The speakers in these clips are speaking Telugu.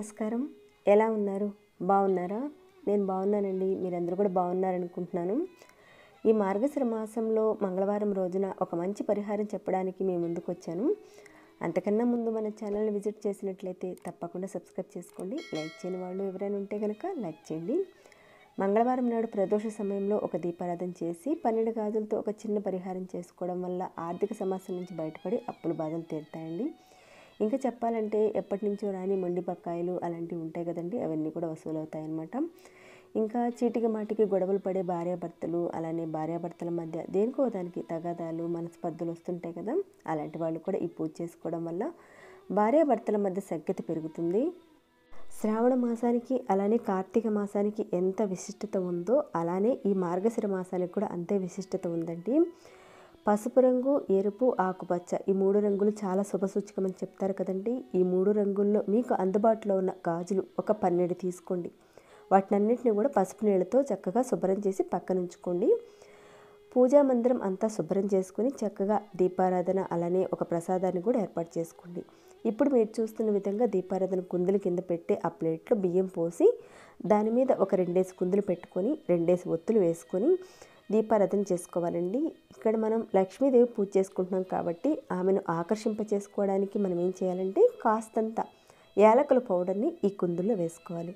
నమస్కారం ఎలా ఉన్నారు బాగున్నారా నేను బాగున్నానండి మీరందరూ కూడా బాగున్నారనుకుంటున్నాను ఈ మార్గశిర మాసంలో మంగళవారం రోజున ఒక మంచి పరిహారం చెప్పడానికి మేము ముందుకు వచ్చాను అంతకన్నా ముందు మన ఛానల్ని విజిట్ చేసినట్లయితే తప్పకుండా సబ్స్క్రైబ్ చేసుకోండి లైక్ చేయని వాళ్ళు ఎవరైనా ఉంటే కనుక లైక్ చేయండి మంగళవారం నాడు ప్రదోష సమయంలో ఒక దీపారాధన చేసి పన్నెండు గాజులతో ఒక చిన్న పరిహారం చేసుకోవడం వల్ల ఆర్థిక సమస్యల నుంచి బయటపడి అప్పుల బాధలు తీరుతాయండి ఇంకా చెప్పాలంటే ఎప్పటి నుంచో రాని బక్కాయలు అలాంటివి ఉంటాయి కదండి అవన్నీ కూడా వసూలు అవుతాయన్నమాట ఇంకా చీటికి మాటికి గొడవలు పడే భార్యాభర్తలు అలానే భార్యాభర్తల మధ్య దేనికో దానికి తగాదాలు మనస్పర్ధలు వస్తుంటాయి కదా అలాంటి వాళ్ళు కూడా ఈ పూజ చేసుకోవడం వల్ల భార్యాభర్తల మధ్య సఖ్యత పెరుగుతుంది శ్రావణ మాసానికి అలానే కార్తీక మాసానికి ఎంత విశిష్టత ఉందో అలానే ఈ మార్గశిర మాసానికి కూడా అంతే విశిష్టత ఉందండి పసుపు రంగు ఎరుపు ఆకుపచ్చ ఈ మూడు రంగులు చాలా శుభసూచకమని చెప్తారు కదండి ఈ మూడు రంగుల్లో మీకు అందుబాటులో ఉన్న గాజులు ఒక పన్నెండు తీసుకోండి వాటినన్నింటినీ కూడా పసుపు నీళ్ళతో చక్కగా శుభ్రం చేసి పక్కన ఉంచుకోండి పూజా మందిరం అంతా శుభ్రం చేసుకుని చక్కగా దీపారాధన అలానే ఒక ప్రసాదాన్ని కూడా ఏర్పాటు చేసుకోండి ఇప్పుడు మీరు చూస్తున్న విధంగా దీపారాధన కుందులు కింద పెట్టి ఆ ప్లేట్లో బియ్యం పోసి దాని మీద ఒక రెండేసి కుందులు పెట్టుకొని రెండేసి ఒత్తులు వేసుకొని దీపారాధన చేసుకోవాలండి ఇక్కడ మనం లక్ష్మీదేవి పూజ చేసుకుంటున్నాం కాబట్టి ఆమెను ఆకర్షింప చేసుకోవడానికి మనం ఏం చేయాలంటే కాస్తంత యాలకుల పౌడర్ని ఈ కుందుల్లో వేసుకోవాలి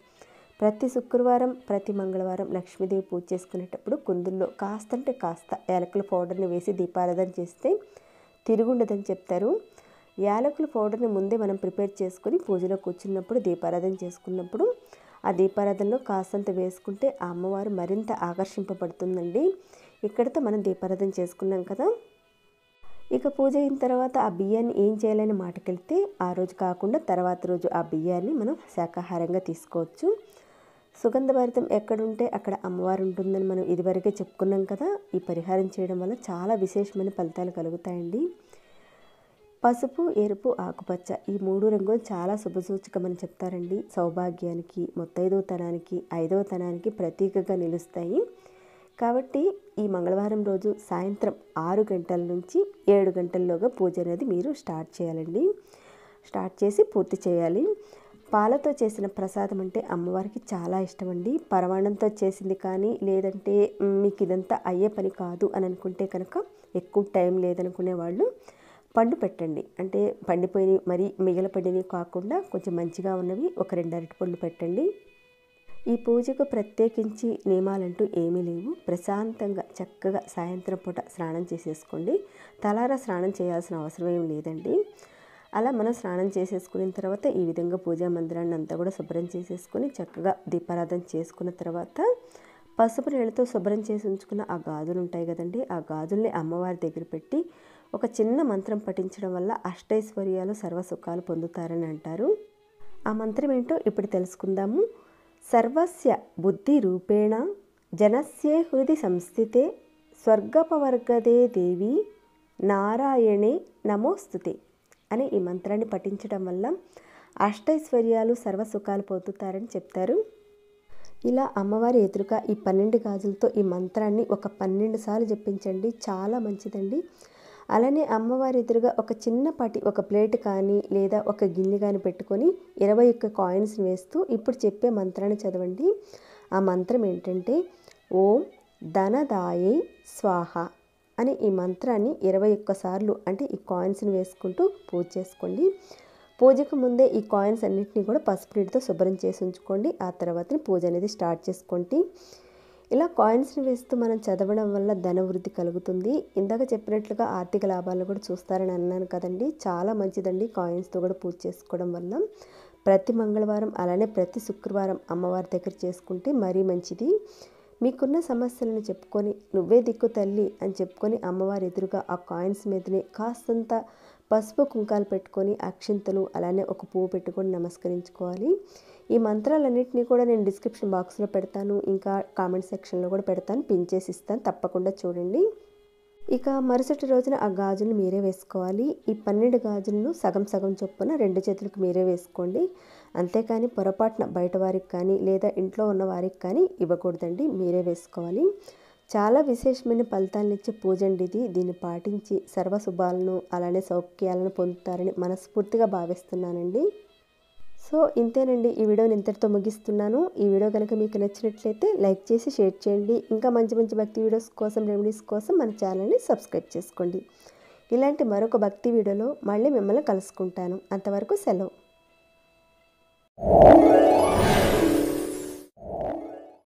ప్రతి శుక్రవారం ప్రతి మంగళవారం లక్ష్మీదేవి పూజ చేసుకునేటప్పుడు కుందుల్లో కాస్త అంటే కాస్త యాలకుల పౌడర్ని వేసి దీపారాధన చేస్తే తిరుగుండదని చెప్తారు యాలకుల పౌడర్ని ముందే మనం ప్రిపేర్ చేసుకుని పూజలో కూర్చున్నప్పుడు దీపారాధన చేసుకున్నప్పుడు ఆ దీపారాధనలో కాసంత వేసుకుంటే ఆ అమ్మవారు మరింత ఆకర్షింపబడుతుందండి ఇక్కడితో మనం దీపారాధన చేసుకున్నాం కదా ఇక పూజ అయిన తర్వాత ఆ బియ్యాన్ని ఏం చేయాలని మాటకెళ్తే ఆ రోజు కాకుండా తర్వాత రోజు ఆ బియ్యాన్ని మనం శాకాహారంగా తీసుకోవచ్చు సుగంధ భారతం ఎక్కడుంటే అక్కడ అమ్మవారు ఉంటుందని మనం ఇదివరకే చెప్పుకున్నాం కదా ఈ పరిహారం చేయడం వల్ల చాలా విశేషమైన ఫలితాలు కలుగుతాయండి పసుపు ఎరుపు ఆకుపచ్చ ఈ మూడు రంగులు చాలా శుభసూచకమని చెప్తారండి సౌభాగ్యానికి తనానికి ఐదవ తనానికి ప్రతీకగా నిలుస్తాయి కాబట్టి ఈ మంగళవారం రోజు సాయంత్రం ఆరు గంటల నుంచి ఏడు గంటల్లోగా పూజ అనేది మీరు స్టార్ట్ చేయాలండి స్టార్ట్ చేసి పూర్తి చేయాలి పాలతో చేసిన ప్రసాదం అంటే అమ్మవారికి చాలా ఇష్టం అండి పరమాణంతో చేసింది కానీ లేదంటే మీకు ఇదంతా అయ్యే పని కాదు అని అనుకుంటే కనుక ఎక్కువ టైం లేదనుకునే వాళ్ళు పండు పెట్టండి అంటే పండిపోయినవి మరీ మిగిలిపడినవి కాకుండా కొంచెం మంచిగా ఉన్నవి ఒక రెండు అరటి పండ్లు పెట్టండి ఈ పూజకు ప్రత్యేకించి నియమాలంటూ ఏమీ లేవు ప్రశాంతంగా చక్కగా సాయంత్రం పూట స్నానం చేసేసుకోండి తలారా స్నానం చేయాల్సిన అవసరం ఏం లేదండి అలా మనం స్నానం చేసేసుకున్న తర్వాత ఈ విధంగా పూజా మందిరాన్ని అంతా కూడా శుభ్రం చేసేసుకొని చక్కగా దీపారాధన చేసుకున్న తర్వాత పసుపు నీళ్ళతో శుభ్రం చేసి ఉంచుకున్న ఆ గాజులు ఉంటాయి కదండి ఆ గాజుల్ని అమ్మవారి దగ్గర పెట్టి ఒక చిన్న మంత్రం పఠించడం వల్ల అష్టైశ్వర్యాలు సర్వసుఖాలు పొందుతారని అంటారు ఆ మంత్రం ఏంటో ఇప్పుడు తెలుసుకుందాము సర్వస్య బుద్ధి రూపేణ జనస్యే హృది సంస్థితే స్వర్గపవర్గదే దేవి నారాయణే నమోస్తుతే అనే ఈ మంత్రాన్ని పఠించడం వల్ల అష్టైశ్వర్యాలు సర్వసుఖాలు పొందుతారని చెప్తారు ఇలా అమ్మవారి ఎదురుగా ఈ పన్నెండు గాజులతో ఈ మంత్రాన్ని ఒక పన్నెండు సార్లు జపించండి చాలా మంచిదండి అలానే అమ్మవారి ఎదురుగా ఒక చిన్నపాటి ఒక ప్లేట్ కానీ లేదా ఒక గిన్నె కానీ పెట్టుకొని ఇరవై ఒక్క కాయిన్స్ వేస్తూ ఇప్పుడు చెప్పే మంత్రాన్ని చదవండి ఆ మంత్రం ఏంటంటే ఓం ధనదాయే స్వాహ అని ఈ మంత్రాన్ని ఇరవై ఒక్కసార్లు అంటే ఈ కాయిన్స్ని వేసుకుంటూ పూజ చేసుకోండి పూజకు ముందే ఈ కాయిన్స్ అన్నింటినీ కూడా పసుపు నీటితో శుభ్రం చేసి ఉంచుకోండి ఆ తర్వాతని పూజ అనేది స్టార్ట్ చేసుకోండి ఇలా కాయిన్స్ని వేస్తూ మనం చదవడం వల్ల ధనవృద్ధి కలుగుతుంది ఇందాక చెప్పినట్లుగా ఆర్థిక లాభాలు కూడా చూస్తారని అన్నాను కదండి చాలా మంచిదండి కాయిన్స్తో కూడా పూజ చేసుకోవడం వల్ల ప్రతి మంగళవారం అలానే ప్రతి శుక్రవారం అమ్మవారి దగ్గర చేసుకుంటే మరీ మంచిది మీకున్న సమస్యలను చెప్పుకొని నువ్వే దిక్కు తల్లి అని చెప్పుకొని అమ్మవారి ఎదురుగా ఆ కాయిన్స్ మీదనే కాస్తంత పసుపు కుంకాలు పెట్టుకొని అక్షింతలు అలానే ఒక పువ్వు పెట్టుకొని నమస్కరించుకోవాలి ఈ మంత్రాలన్నింటినీ కూడా నేను డిస్క్రిప్షన్ బాక్స్లో పెడతాను ఇంకా కామెంట్ సెక్షన్లో కూడా పెడతాను పిన్ చేసి ఇస్తాను తప్పకుండా చూడండి ఇక మరుసటి రోజున ఆ గాజులు మీరే వేసుకోవాలి ఈ పన్నెండు గాజులను సగం సగం చొప్పున రెండు చేతులకు మీరే వేసుకోండి అంతేకాని పొరపాటున బయట వారికి కానీ లేదా ఇంట్లో ఉన్న వారికి కానీ ఇవ్వకూడదండి మీరే వేసుకోవాలి చాలా విశేషమైన ఫలితాలనిచ్చే పూజ అండి ఇది దీన్ని పాటించి సర్వశుభాలను అలానే సౌఖ్యాలను పొందుతారని మనస్ఫూర్తిగా భావిస్తున్నానండి సో ఇంతేనండి ఈ వీడియోని ఇంతటితో ముగిస్తున్నాను ఈ వీడియో కనుక మీకు నచ్చినట్లయితే లైక్ చేసి షేర్ చేయండి ఇంకా మంచి మంచి భక్తి వీడియోస్ కోసం రెమెడీస్ కోసం మన ఛానల్ని సబ్స్క్రైబ్ చేసుకోండి ఇలాంటి మరొక భక్తి వీడియోలో మళ్ళీ మిమ్మల్ని కలుసుకుంటాను అంతవరకు సెలవు